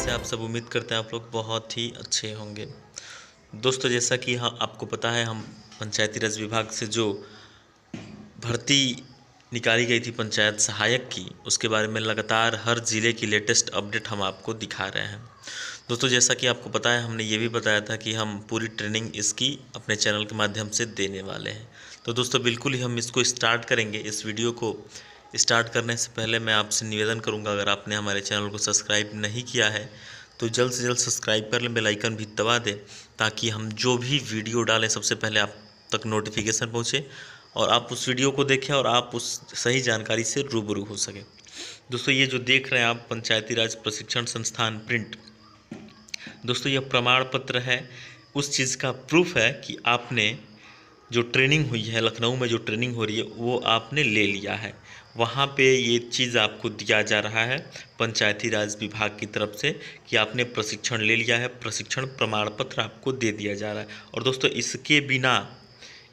से आप सब उम्मीद करते हैं आप लोग बहुत ही अच्छे होंगे दोस्तों जैसा कि हाँ आपको पता है हम पंचायती राज विभाग से जो भर्ती निकाली गई थी पंचायत सहायक की उसके बारे में लगातार हर ज़िले की लेटेस्ट अपडेट हम आपको दिखा रहे हैं दोस्तों जैसा कि आपको पता है हमने ये भी बताया था कि हम पूरी ट्रेनिंग इसकी अपने चैनल के माध्यम से देने वाले हैं तो दोस्तों बिल्कुल ही हम इसको स्टार्ट करेंगे इस वीडियो को स्टार्ट करने से पहले मैं आपसे निवेदन करूंगा अगर आपने हमारे चैनल को सब्सक्राइब नहीं किया है तो जल्द से जल्द सब्सक्राइब कर लें बेलाइकन भी दबा दें ताकि हम जो भी वीडियो डालें सबसे पहले आप तक नोटिफिकेशन पहुँचे और आप उस वीडियो को देखें और आप उस सही जानकारी से रूबरू हो सकें दोस्तों ये जो देख रहे हैं आप पंचायती राज प्रशिक्षण संस्थान प्रिंट दोस्तों यह प्रमाण पत्र है उस चीज़ का प्रूफ है कि आपने जो ट्रेनिंग हुई है लखनऊ में जो ट्रेनिंग हो रही है वो आपने ले लिया है वहाँ पे ये चीज़ आपको दिया जा रहा है पंचायती राज विभाग की तरफ से कि आपने प्रशिक्षण ले लिया है प्रशिक्षण प्रमाण पत्र आपको दे दिया जा रहा है और दोस्तों इसके बिना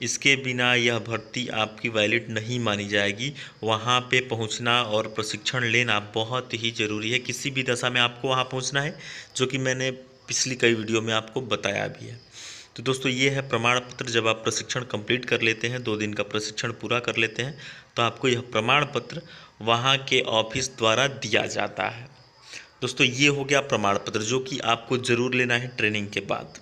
इसके बिना यह भर्ती आपकी वैलिड नहीं मानी जाएगी वहाँ पे पहुँचना और प्रशिक्षण लेना बहुत ही ज़रूरी है किसी भी दशा में आपको वहाँ पहुँचना है जो कि मैंने पिछली कई वीडियो में आपको बताया भी है तो दोस्तों ये है प्रमाण पत्र जब आप प्रशिक्षण कंप्लीट कर लेते हैं दो दिन का प्रशिक्षण पूरा कर लेते हैं तो आपको यह प्रमाण पत्र वहाँ के ऑफिस द्वारा दिया जाता है दोस्तों ये हो गया प्रमाण पत्र जो कि आपको ज़रूर लेना है ट्रेनिंग के बाद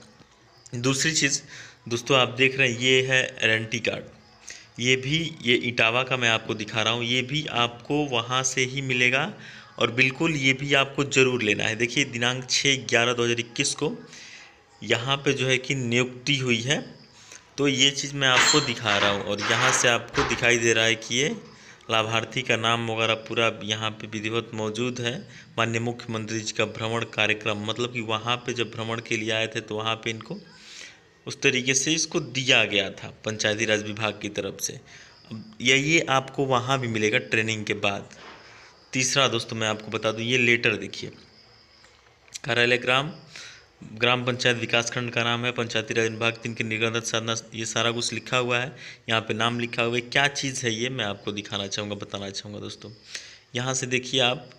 दूसरी चीज़ दोस्तों आप देख रहे हैं ये है एरेंटी कार्ड ये भी ये इटावा का मैं आपको दिखा रहा हूँ ये भी आपको वहाँ से ही मिलेगा और बिल्कुल ये भी आपको ज़रूर लेना है देखिए दिनांक छः ग्यारह दो हज़ार इक्कीस को यहाँ पे जो है कि नियुक्ति हुई है तो ये चीज़ मैं आपको दिखा रहा हूँ और यहाँ से आपको दिखाई दे रहा है कि ये लाभार्थी का नाम वगैरह पूरा यहाँ पे विधिवत मौजूद है माननीय मुख्यमंत्री जी का भ्रमण कार्यक्रम मतलब कि वहाँ पे जब भ्रमण के लिए आए थे तो वहाँ पे इनको उस तरीके से इसको दिया गया था पंचायती राज विभाग की तरफ से यही आपको वहाँ भी मिलेगा ट्रेनिंग के बाद तीसरा दोस्तों मैं आपको बता दूँ ये लेटर देखिए कार्यालय ग्राम ग्राम पंचायत विकास खंड का नाम है पंचायती राज विभाग तीन के निर्गत साधना ये सारा कुछ लिखा हुआ है यहाँ पे नाम लिखा हुआ है क्या चीज़ है ये मैं आपको दिखाना चाहूँगा बताना चाहूँगा दोस्तों यहाँ से देखिए आप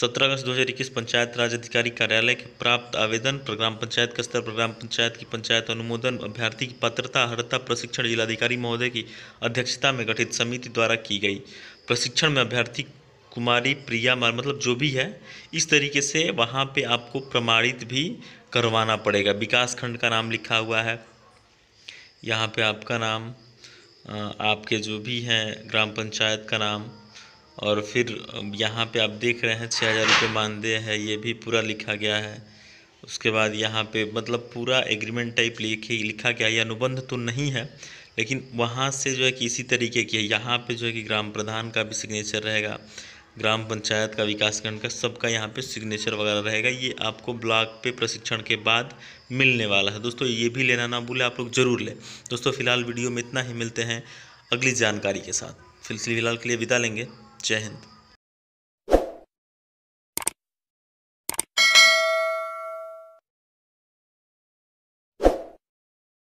सत्रह अगस्त दो हज़ार इक्कीस पंचायत राज अधिकारी कार्यालय के प्राप्त आवेदन ग्राम पंचायत का स्तर ग्राम पंचायत की पंचायत अनुमोदन अभ्यर्थी की पात्रता अर्हता प्रशिक्षण जिलाधिकारी महोदय की अध्यक्षता में गठित समिति द्वारा की गई प्रशिक्षण में अभ्यर्थी कुमारी प्रिया मार मतलब जो भी है इस तरीके से वहाँ पे आपको प्रमाणित भी करवाना पड़ेगा विकास खंड का नाम लिखा हुआ है यहाँ पे आपका नाम आपके जो भी हैं ग्राम पंचायत का नाम और फिर यहाँ पे आप देख रहे हैं छः हज़ार रुपये मानदेय है ये भी पूरा लिखा गया है उसके बाद यहाँ पे मतलब पूरा एग्रीमेंट टाइप लिखे लिखा गया है अनुबंध तो नहीं है लेकिन वहाँ से जो है कि इसी तरीके की है यहाँ पे जो है कि ग्राम प्रधान का भी सिग्नेचर रहेगा ग्राम पंचायत का विकासखंड का सबका यहाँ पे सिग्नेचर वगैरह रहेगा ये आपको ब्लॉक पे प्रशिक्षण के बाद मिलने वाला है दोस्तों ये भी लेना ना भूले आप लोग ज़रूर लें दोस्तों फिलहाल वीडियो में इतना ही मिलते हैं अगली जानकारी के साथ फिलहाल के लिए विदा लेंगे जय हिंद